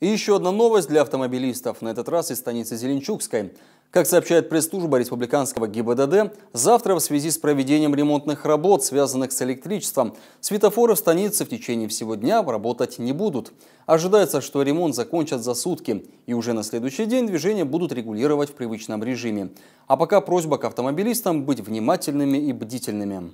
И еще одна новость для автомобилистов, на этот раз из станицы Зеленчукской. Как сообщает пресс-служба республиканского ГИБДД, завтра в связи с проведением ремонтных работ, связанных с электричеством, светофоры в станице в течение всего дня работать не будут. Ожидается, что ремонт закончат за сутки, и уже на следующий день движение будут регулировать в привычном режиме. А пока просьба к автомобилистам быть внимательными и бдительными.